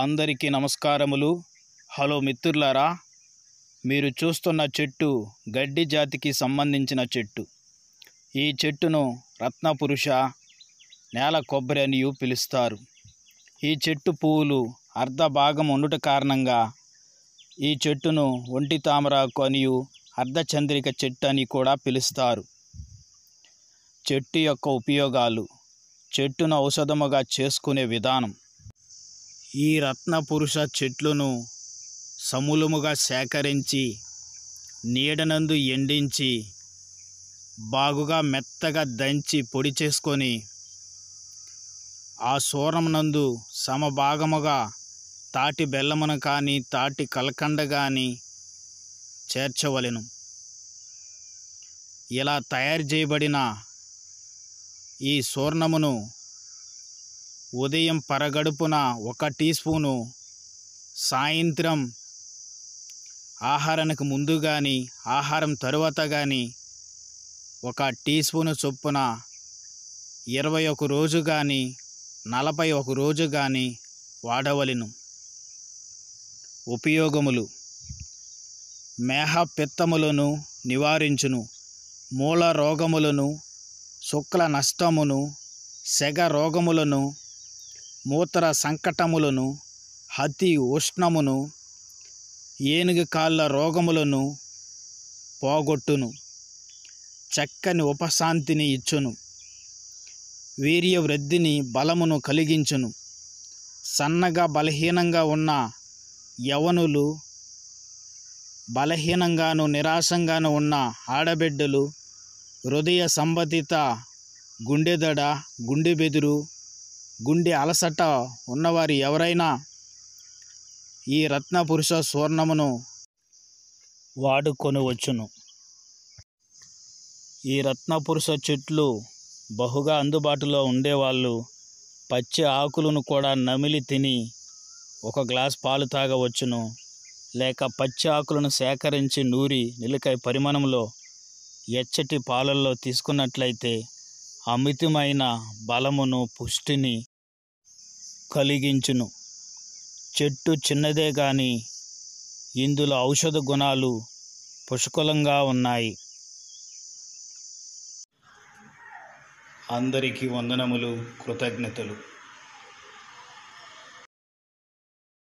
అందరికీ నమస్కారములు హలో మిత్రులారా మీరు చూస్తున్న చెట్టు గడ్డి జాతికి సంబంధించిన చెట్టు ఈ చెట్టును రత్నపురుష నేల కొబ్బరి అని పిలుస్తారు ఈ చెట్టు పువ్వులు అర్ధ భాగం ఉండుట కారణంగా ఈ చెట్టును ఒంటి తామరాకు అనియు అర్ధచంద్రిక చెట్టు అని కూడా పిలుస్తారు చెట్టు యొక్క ఉపయోగాలు చెట్టును ఔషధముగా చేసుకునే విధానం ఈ రత్నపురుష చెట్లును సములుముగా సేకరించి నీడనందు ఎండించి బాగుగా మెత్తగా దంచి పొడి చేసుకొని ఆ సూరమునందు సమభాగముగా తాటి బెల్లమును కానీ తాటి కలకండ కానీ చేర్చవలెను ఇలా తయారు చేయబడిన ఈ సూర్ణమును ఉదయం పరగడుపున ఒక టీ స్పూను సాయంత్రం ఆహారానికి ముందు కానీ ఆహారం తరువాత కానీ ఒక టీ స్పూను చొప్పున ఇరవై ఒక రోజు కానీ నలభై ఒక రోజు కానీ వాడవలను ఉపయోగములు మేహ పిత్తములను నివారించును మూల రోగములను శుక్ల నష్టమును సెగ రోగములను మూత్ర సంకటములను అతి ఉష్ణమును ఏనుగు కాళ్ళ రోగములను పోగొట్టును చక్కని ఉపశాంతిని ఇచ్చును వీర్య వృద్ధిని బలమును కలిగించును సన్నగా బలహీనంగా ఉన్న యవనులు బలహీనంగాను నిరాశంగాను ఉన్న ఆడబిడ్డలు హృదయ సంబంధిత గుండెదడ గుండె బెదురు గుండె అలసట ఉన్నవారు ఎవరైనా ఈ రత్న పురుష సువర్ణమును వాడుకొనవచ్చును ఈ రత్న పురుష చెట్లు బహుగా అందుబాటులో ఉండేవాళ్ళు పచ్చి ఆకులను కూడా నమిలి తిని ఒక గ్లాస్ పాలు తాగవచ్చును లేక పచ్చి ఆకులను సేకరించి నూరి నిలకాయ పరిమాణంలో ఎచ్చటి పాలల్లో తీసుకున్నట్లయితే అమితమైన బలమును పుష్టిని కలిగించును చెట్టు చిన్నదే కానీ ఇందులో ఔషధ గుణాలు పుష్కలంగా ఉన్నాయి అందరికీ వందనములు కృతజ్ఞతలు